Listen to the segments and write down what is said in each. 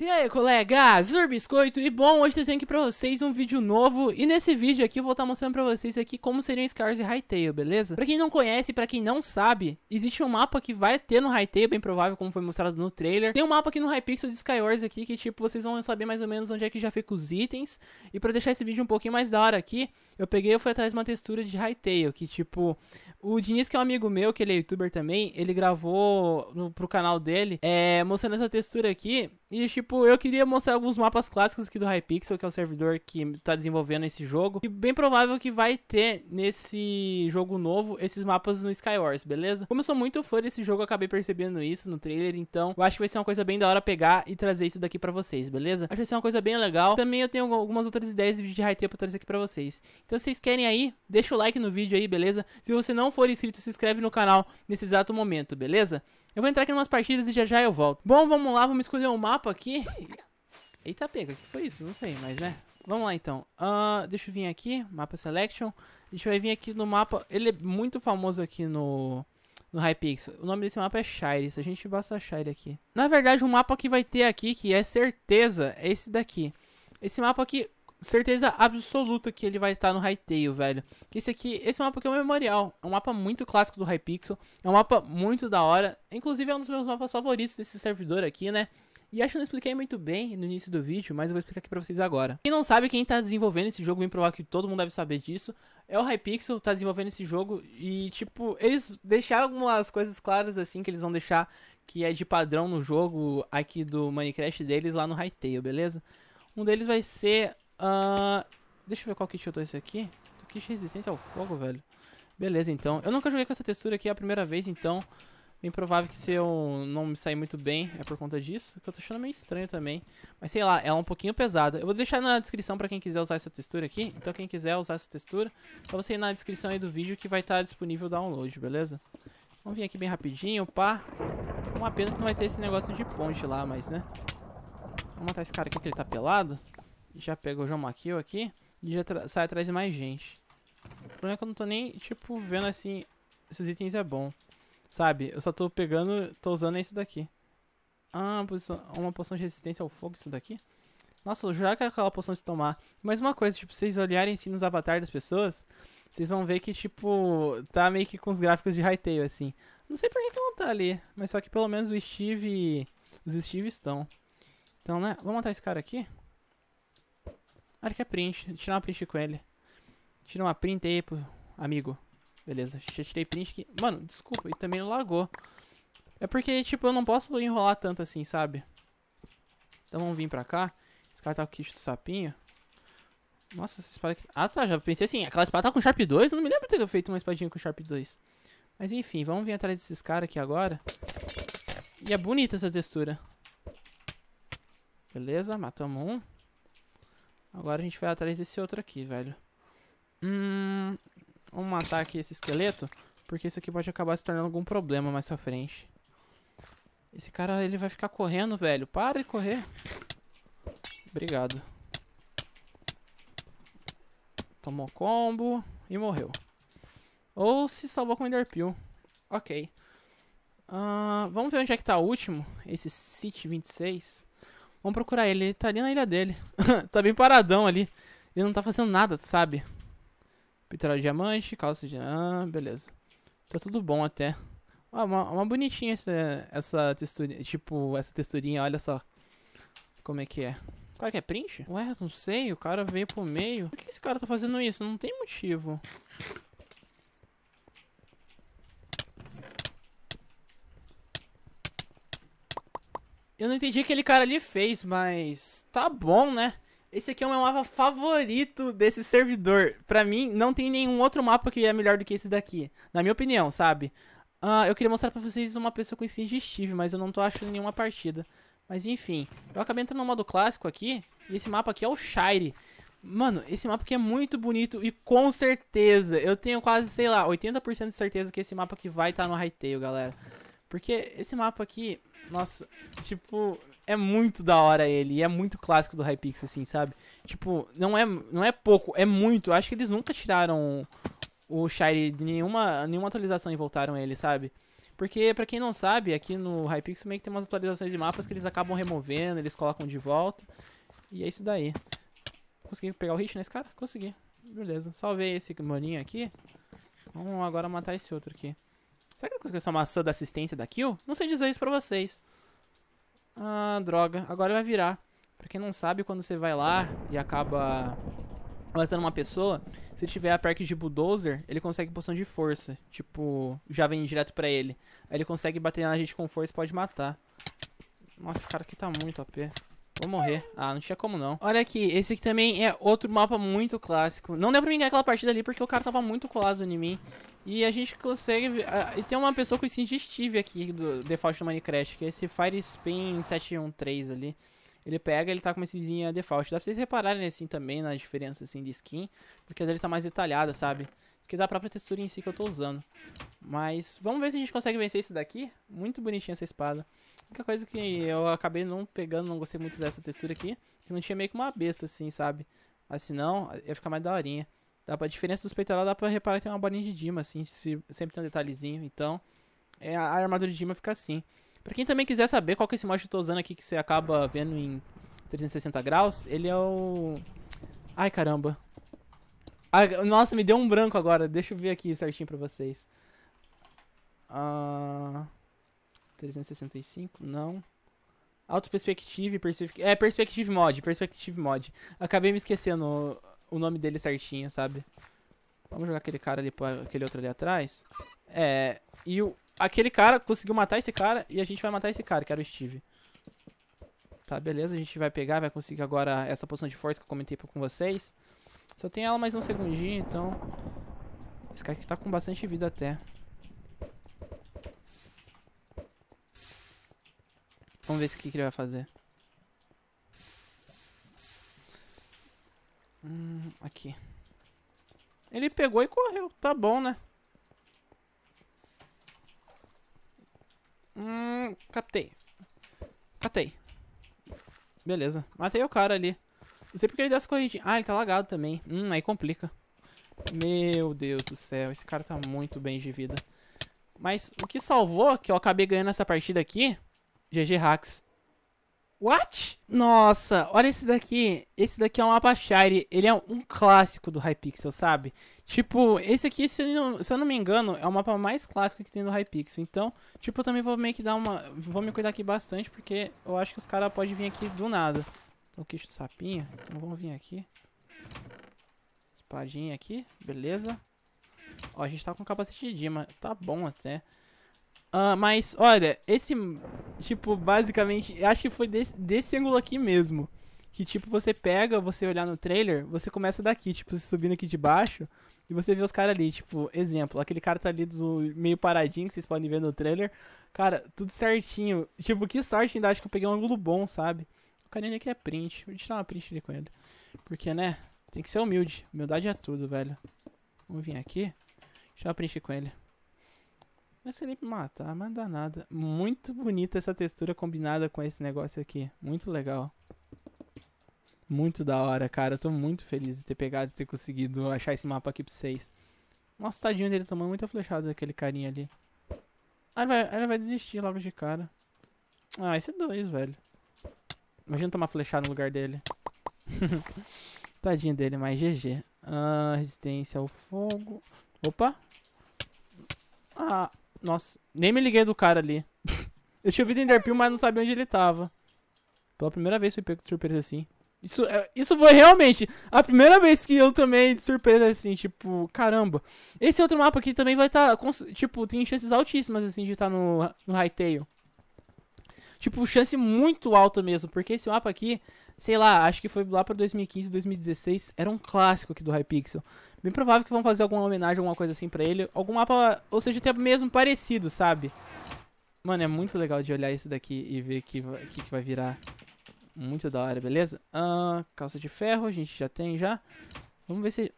E aí, colegas, Biscoito e bom, hoje trazendo aqui pra vocês um vídeo novo, e nesse vídeo aqui eu vou estar tá mostrando pra vocês aqui como seriam Scars e Hytale, beleza? Pra quem não conhece, pra quem não sabe, existe um mapa que vai ter no Hytale, bem provável, como foi mostrado no trailer. Tem um mapa aqui no Hypixel de Skywars aqui, que tipo, vocês vão saber mais ou menos onde é que já fica os itens, e pra deixar esse vídeo um pouquinho mais da hora aqui, eu peguei e fui atrás de uma textura de Hytale, que tipo. O Diniz, que é um amigo meu, que ele é youtuber também, ele gravou no, pro canal dele, é, mostrando essa textura aqui. E tipo, eu queria mostrar alguns mapas clássicos aqui do Hypixel, que é o servidor que tá desenvolvendo esse jogo. E bem provável que vai ter nesse jogo novo esses mapas no Skywars, beleza? Como eu sou muito fã desse jogo, acabei percebendo isso no trailer, então eu acho que vai ser uma coisa bem da hora pegar e trazer isso daqui para vocês, beleza? Acho que vai ser uma coisa bem legal. Também eu tenho algumas outras ideias de vídeo de Hytale pra trazer aqui pra vocês. Então, se vocês querem aí, deixa o like no vídeo aí, beleza? Se você não for inscrito, se inscreve no canal nesse exato momento, beleza? Eu vou entrar aqui em umas partidas e já já eu volto. Bom, vamos lá, vamos escolher um mapa aqui. Eita, pega, o que foi isso? Não sei, mas né. Vamos lá então. Uh, deixa eu vir aqui, mapa selection. A gente vai vir aqui no mapa. Ele é muito famoso aqui no, no Hypixel. O nome desse mapa é Shire. Se a gente basta Shire aqui. Na verdade, o um mapa que vai ter aqui, que é certeza, é esse daqui. Esse mapa aqui certeza absoluta que ele vai estar no Hytale, velho. Esse aqui, esse mapa aqui é um memorial. É um mapa muito clássico do Hypixel. É um mapa muito da hora. Inclusive é um dos meus mapas favoritos desse servidor aqui, né? E acho que não expliquei muito bem no início do vídeo, mas eu vou explicar aqui pra vocês agora. Quem não sabe, quem tá desenvolvendo esse jogo, bem provável que todo mundo deve saber disso, é o Hypixel, tá desenvolvendo esse jogo e, tipo, eles deixaram algumas coisas claras, assim, que eles vão deixar que é de padrão no jogo aqui do Minecraft deles lá no Hytale, beleza? Um deles vai ser Uh, deixa eu ver qual kit eu tô esse aqui. kit resistência ao fogo, velho. Beleza, então. Eu nunca joguei com essa textura aqui é a primeira vez, então... Bem é provável que se eu não me sair muito bem é por conta disso, que eu tô achando meio estranho também. Mas sei lá, ela é um pouquinho pesada. Eu vou deixar na descrição pra quem quiser usar essa textura aqui. Então quem quiser usar essa textura, só você ir na descrição aí do vídeo que vai estar tá disponível o download, beleza? Vamos vir aqui bem rapidinho, pá. Uma pena que não vai ter esse negócio de ponte lá, mas né. Vamos matar esse cara aqui que ele tá pelado. Já pegou o João Maquio aqui e já sai atrás de mais gente. O problema é que eu não tô nem, tipo, vendo assim se os itens é bom. Sabe? Eu só tô pegando, tô usando isso daqui. Ah, uma poção, uma poção de resistência ao fogo, isso daqui? Nossa, eu jurava que era aquela poção de tomar. Mas uma coisa, tipo, vocês olharem assim nos avatares das pessoas, vocês vão ver que, tipo, tá meio que com os gráficos de Hytale, assim. Não sei por que, que não tá ali, mas só que pelo menos o Steve. Os Steve estão. Então, né? Vamos matar esse cara aqui. Marca print. Tirar uma print com ele. Tira uma print aí pro amigo. Beleza, já tirei print aqui. Mano, desculpa, e também lagou. É porque, tipo, eu não posso enrolar tanto assim, sabe? Então vamos vir pra cá. Esse cara tá com o kit do sapinho. Nossa, essa espada aqui... Ah, tá, já pensei assim, aquela espada tá com Sharp 2? Eu não me lembro de ter feito uma espadinha com Sharp 2. Mas enfim, vamos vir atrás desses caras aqui agora. E é bonita essa textura. Beleza, matamos um. Agora a gente vai atrás desse outro aqui, velho. Hum, vamos matar aqui esse esqueleto, porque isso aqui pode acabar se tornando algum problema mais pra frente. Esse cara, ele vai ficar correndo, velho. Para de correr. Obrigado. Tomou combo e morreu. Ou se salvou com o Enderpeel. Ok. Uh, vamos ver onde é que tá o último. Esse City 26. Vamos procurar ele. Ele tá ali na ilha dele. tá bem paradão ali. Ele não tá fazendo nada, sabe? Pintura de diamante, calça de... Ah, beleza. Tá tudo bom até. Ah, uma, uma bonitinha essa, essa textura. Tipo, essa texturinha, olha só. Como é que é. O cara quer é print? Ué, não sei. O cara veio pro meio. Por que esse cara tá fazendo isso? Não tem motivo. Eu não entendi o que aquele cara ali fez, mas tá bom, né? Esse aqui é o meu mapa favorito desse servidor. Pra mim, não tem nenhum outro mapa que é melhor do que esse daqui. Na minha opinião, sabe? Uh, eu queria mostrar pra vocês uma pessoa com esse Steve, mas eu não tô achando nenhuma partida. Mas enfim, eu acabei entrando no modo clássico aqui, e esse mapa aqui é o Shire. Mano, esse mapa aqui é muito bonito e com certeza, eu tenho quase, sei lá, 80% de certeza que esse mapa aqui vai estar tá no Hytale, galera. Porque esse mapa aqui, nossa, tipo, é muito da hora ele, e é muito clássico do Hypixel, assim, sabe? Tipo, não é, não é pouco, é muito. Eu acho que eles nunca tiraram o Shire de nenhuma, nenhuma atualização e voltaram ele, sabe? Porque, para quem não sabe, aqui no Hypixel meio que tem umas atualizações de mapas que eles acabam removendo, eles colocam de volta. E é isso daí. Consegui pegar o hit nesse cara? Consegui. Beleza. Salvei esse maninho aqui. Vamos agora matar esse outro aqui. Será que eu consigo essa maçã da assistência da kill? Não sei dizer isso pra vocês. Ah, droga. Agora vai virar. Pra quem não sabe, quando você vai lá e acaba matando uma pessoa, se tiver a perk de Bulldozer, ele consegue poção de força. Tipo, já vem direto pra ele. Aí ele consegue bater na gente com força e pode matar. Nossa, esse cara aqui tá muito OP. Vou morrer. Ah, não tinha como não. Olha aqui, esse aqui também é outro mapa muito clássico. Não deu pra mim ganhar aquela partida ali porque o cara tava muito colado em mim. E a gente consegue... Uh, e tem uma pessoa com esse Steve aqui do default do Minecraft, que é esse Fire Spin 713 ali. Ele pega, ele tá com essezinha default. Dá pra vocês repararem, assim, também na diferença, assim, de skin. Porque a dele tá mais detalhada, sabe? Isso aqui é a própria textura em si que eu tô usando. Mas vamos ver se a gente consegue vencer esse daqui. Muito bonitinha essa espada. A única coisa que eu acabei não pegando, não gostei muito dessa textura aqui, que não tinha meio que uma besta assim, sabe? Assim não, ia ficar mais daorinha. Dá pra, a diferença dos peitoral dá pra reparar que tem uma bolinha de Dima, assim, se, sempre tem um detalhezinho. Então, é, a armadura de Dima fica assim. Pra quem também quiser saber qual que é esse mod que eu tô usando aqui, que você acaba vendo em 360 graus, ele é o... Ai, caramba. Ai, nossa, me deu um branco agora. Deixa eu ver aqui certinho pra vocês. Ah... Uh... 365, não. Auto Perspective, Perspective. É, Perspective Mod, Perspective Mod. Acabei me esquecendo o, o nome dele certinho, sabe? Vamos jogar aquele cara ali, aquele outro ali atrás. É, e o, aquele cara conseguiu matar esse cara e a gente vai matar esse cara, que era o Steve. Tá, beleza, a gente vai pegar, vai conseguir agora essa poção de força que eu comentei com vocês. Só tem ela mais um segundinho, então... Esse cara aqui tá com bastante vida até. Vamos ver o que, que ele vai fazer. Hum, aqui. Ele pegou e correu. Tá bom, né? Hum, captei. Catei. Beleza. Matei o cara ali. Não sei porque ele dá essa corridinha. Ah, ele tá lagado também. Hum, aí complica. Meu Deus do céu. Esse cara tá muito bem de vida. Mas o que salvou, que eu acabei ganhando essa partida aqui... GG Hacks. What? Nossa, olha esse daqui. Esse daqui é um Apachire. Ele é um clássico do Hypixel, sabe? Tipo, esse aqui, se eu, não, se eu não me engano, é o mapa mais clássico que tem do Hypixel. Então, tipo, eu também vou meio que dar uma... Vou me cuidar aqui bastante, porque eu acho que os caras podem vir aqui do nada. Então, queixo do sapinho. Então, vamos vir aqui. Espadinha aqui. Beleza. Ó, a gente tá com capacete de Dima. Tá bom até. Uh, mas, olha, esse, tipo, basicamente, acho que foi desse, desse ângulo aqui mesmo. Que, tipo, você pega, você olhar no trailer, você começa daqui, tipo, subindo aqui de baixo, e você vê os caras ali, tipo, exemplo, aquele cara tá ali do meio paradinho, que vocês podem ver no trailer. Cara, tudo certinho. Tipo, que sorte ainda, acho que eu peguei um ângulo bom, sabe? O carinha aqui é print, vou tirar uma print ali com ele. Porque, né, tem que ser humilde, humildade é tudo, velho. Vamos vir aqui, tirar uma print com ele. Mas Felipe Mata, matar mas nada Muito bonita essa textura combinada com esse negócio aqui. Muito legal. Muito da hora, cara. tô muito feliz de ter pegado e ter conseguido achar esse mapa aqui pra vocês. Nossa, tadinho dele tomando muita flechada daquele carinha ali. Ah, ele vai, ele vai desistir logo de cara. Ah, esse é dois, velho. Imagina tomar flechada no lugar dele. Tadinho dele, mas GG. Ah, resistência ao fogo. Opa! Ah, nossa, nem me liguei do cara ali. eu tinha ouvido Enderpeel, mas não sabia onde ele tava. Pela primeira vez fui pego de surpresa assim. Isso, é, isso foi realmente a primeira vez que eu também de surpresa assim, tipo, caramba. Esse outro mapa aqui também vai estar, tá, tipo, tem chances altíssimas assim de estar tá no, no Hightail. Tipo, chance muito alta mesmo, porque esse mapa aqui, sei lá, acho que foi lá para 2015, 2016, era um clássico aqui do Hypixel. Bem provável que vão fazer alguma homenagem, alguma coisa assim pra ele. Algum mapa, ou seja, até mesmo parecido, sabe? Mano, é muito legal de olhar isso daqui e ver que que, que vai virar. Muito da hora, beleza? Ah, calça de ferro, a gente já tem já. Vamos ver se...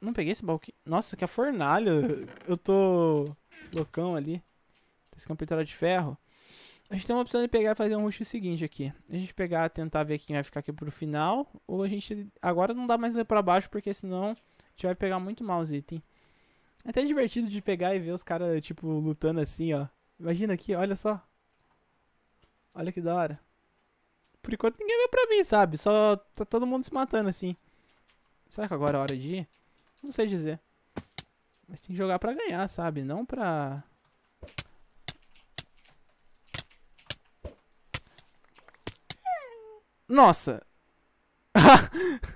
Não peguei esse balcão. Nossa, que a fornalha. Eu tô loucão ali. Tá esse computador de ferro. A gente tem uma opção de pegar e fazer um rush seguinte aqui. A gente pegar, tentar ver quem vai ficar aqui pro final. Ou a gente... Agora não dá mais pra baixo, porque senão gente vai pegar muito mal os itens. É até divertido de pegar e ver os caras, tipo, lutando assim, ó. Imagina aqui, olha só. Olha que da hora. Por enquanto ninguém veio pra mim, sabe? Só tá todo mundo se matando assim. Será que agora é hora de ir? Não sei dizer. Mas tem que jogar pra ganhar, sabe? Não pra... Nossa!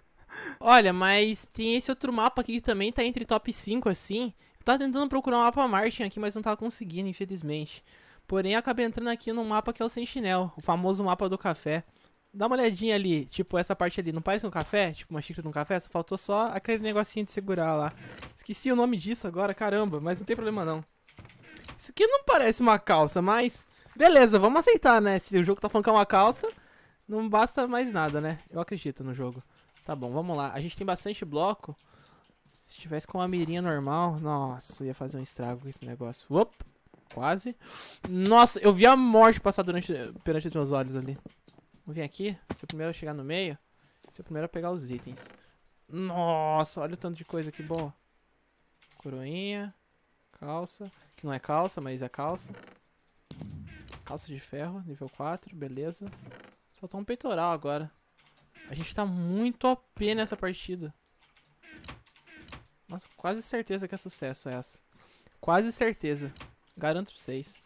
Olha, mas tem esse outro mapa aqui que também tá entre top 5, assim. Eu tava tentando procurar um mapa Martin aqui, mas não tava conseguindo, infelizmente. Porém, acabei entrando aqui num mapa que é o Sentinel, o famoso mapa do café. Dá uma olhadinha ali, tipo, essa parte ali, não parece um café? Tipo, uma xícara de um café? Só faltou só aquele negocinho de segurar lá. Esqueci o nome disso agora, caramba, mas não tem problema não. Isso aqui não parece uma calça, mas... Beleza, vamos aceitar, né? Se o jogo tá falando que é uma calça, não basta mais nada, né? Eu acredito no jogo. Tá bom, vamos lá. A gente tem bastante bloco. Se tivesse com uma mirinha normal, nossa, ia fazer um estrago com esse negócio. Opa, quase. Nossa, eu vi a morte passar durante, perante os meus olhos ali. Vamos vir aqui. Se eu primeiro chegar no meio, se eu primeiro pegar os itens. Nossa, olha o tanto de coisa que boa. Coroinha, calça, que não é calça, mas é calça. Calça de ferro, nível 4, beleza. Faltou um peitoral agora. A gente tá muito OP nessa partida. Nossa, quase certeza que é sucesso essa. Quase certeza. Garanto pra vocês.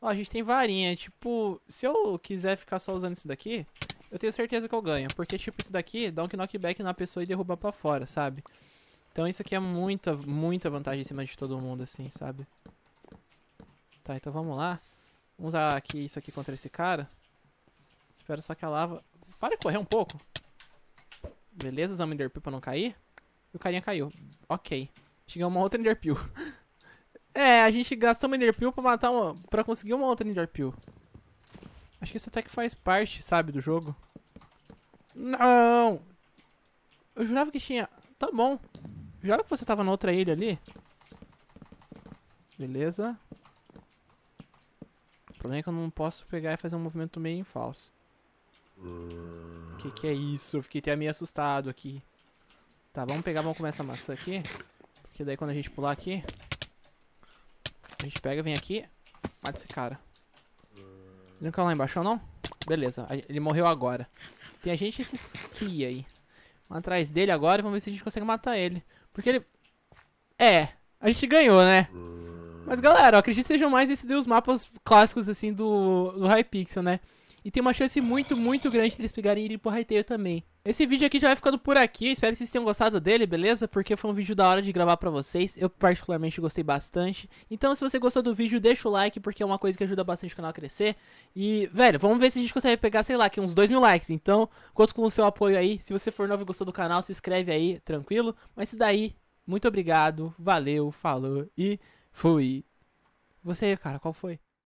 Ó, a gente tem varinha. Tipo, se eu quiser ficar só usando isso daqui, eu tenho certeza que eu ganho. Porque, tipo, isso daqui dá um knockback na pessoa e derruba pra fora, sabe? Então isso aqui é muita, muita vantagem em cima de todo mundo, assim, sabe? Tá, então vamos lá. Vamos usar aqui isso aqui contra esse cara. Espero só que a lava... Para de correr um pouco. Beleza, usamos Enderpeel pra não cair. E o carinha caiu. Ok. Tinha uma outra Enderpeel. é, a gente gastou uma Enderpeel pra matar uma... Pra conseguir uma outra Enderpeel. Acho que isso até que faz parte, sabe, do jogo. Não! Eu jurava que tinha... Tá bom. jurava que você tava na outra ilha ali. Beleza. O problema é que eu não posso pegar e fazer um movimento meio falso. Que que é isso? Eu fiquei até meio assustado aqui. Tá, vamos pegar, vamos comer essa maçã aqui. Porque daí quando a gente pular aqui... A gente pega, vem aqui, mata esse cara. Ele não caiu lá embaixo, não? Beleza, ele morreu agora. Tem a gente esses Kia aí. Vamos atrás dele agora e vamos ver se a gente consegue matar ele. Porque ele... É, a gente ganhou, né? Mas galera, eu acredito que sejam mais esses dos mapas clássicos assim do, do Hypixel, né? E tem uma chance muito, muito grande deles eles pegarem ele pro Raiteio também. Esse vídeo aqui já vai ficando por aqui, espero que vocês tenham gostado dele, beleza? Porque foi um vídeo da hora de gravar pra vocês, eu particularmente gostei bastante. Então se você gostou do vídeo, deixa o like, porque é uma coisa que ajuda bastante o canal a crescer. E, velho, vamos ver se a gente consegue pegar, sei lá, aqui uns 2 mil likes. Então, conto com o seu apoio aí, se você for novo e gostou do canal, se inscreve aí, tranquilo. Mas isso daí, muito obrigado, valeu, falou e fui. Você, cara, qual foi?